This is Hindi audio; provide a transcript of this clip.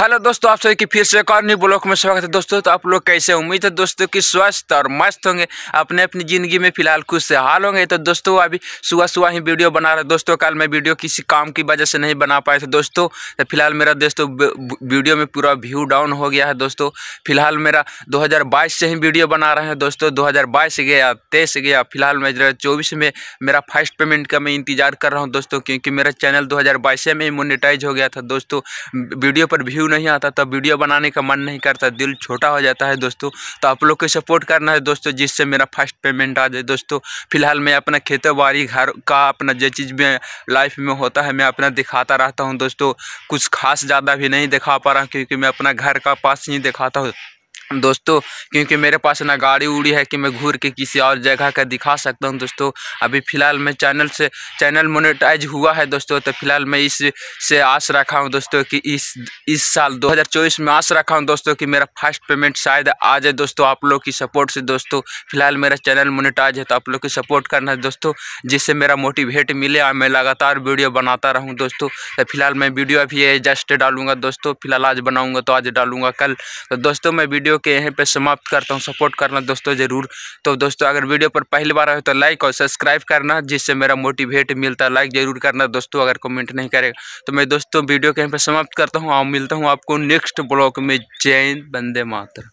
हेलो दोस्तों आप सभी की फिर से एक और न्यू ब्लॉक में स्वागत है दोस्तों तो आप लोग कैसे उम्मीद है दोस्तों कि स्वस्थ और मस्त होंगे अपने अपनी ज़िंदगी में फिलहाल से हाल होंगे तो दोस्तों अभी सुबह सुबह ही वीडियो बना रहे दोस्तों कल मैं वीडियो किसी काम की वजह से नहीं बना पाया था दोस्तों तो फिलहाल मेरा दोस्तों वीडियो में पूरा व्यू डाउन हो गया है दोस्तों फिलहाल मेरा दो से ही वीडियो बना रहे हैं दोस्तों दो गया तेईस गया फिलहाल मैं जरा चौबीस में मेरा फर्स्ट पेमेंट का मैं इंतजार कर रहा हूँ दोस्तों क्योंकि मेरा चैनल दो में ही मोनिटाइज हो गया था दोस्तों वीडियो पर व्यू नहीं आता तब वीडियो बनाने का मन नहीं करता दिल छोटा हो जाता है दोस्तों तो आप लोग को सपोर्ट करना है दोस्तों जिससे मेरा फर्स्ट पेमेंट आ जाए दोस्तों फिलहाल मैं अपना खेतों बाड़ी घर का अपना जो चीज़ में लाइफ में होता है मैं अपना दिखाता रहता हूँ दोस्तों कुछ खास ज़्यादा भी नहीं दिखा पा रहा क्योंकि मैं अपना घर का पास ही दिखाता हूँ दोस्तों क्योंकि मेरे पास ना गाड़ी उड़ी है कि मैं घूर के किसी और जगह का दिखा सकता हूं दोस्तों अभी फ़िलहाल मैं चैनल से चैनल मोनेटाइज हुआ है दोस्तों तो फ़िलहाल मैं इस से आस रखा हूं दोस्तों कि इस इस साल 2024 में आस रखा हूं दोस्तों कि मेरा फर्स्ट पेमेंट शायद आ जाए दोस्तों आप लोग की सपोर्ट से दोस्तों फ़िलहाल मेरा चैनल मोनेटाइज है तो आप लोग की सपोर्ट करना है दोस्तों जिससे मेरा मोटिवेट मिले और मैं लगातार वीडियो बनाता रहूँ दोस्तों तो फिलहाल मैं वीडियो अभी जस्ट डालूँगा दोस्तों फिलहाल आज बनाऊँगा तो आज डालूँगा कल तो दोस्तों मैं वीडियो के यहीं पे समाप्त करता हूँ सपोर्ट करना दोस्तों ज़रूर तो दोस्तों अगर वीडियो पर पहली बार आए तो लाइक और सब्सक्राइब करना जिससे मेरा मोटिवेट मिलता है लाइक ज़रूर करना दोस्तों अगर कमेंट नहीं करेगा तो मैं दोस्तों वीडियो के यहीं पर समाप्त करता हूँ और मिलता हूँ आपको नेक्स्ट ब्लॉग में जैन बंदे मातर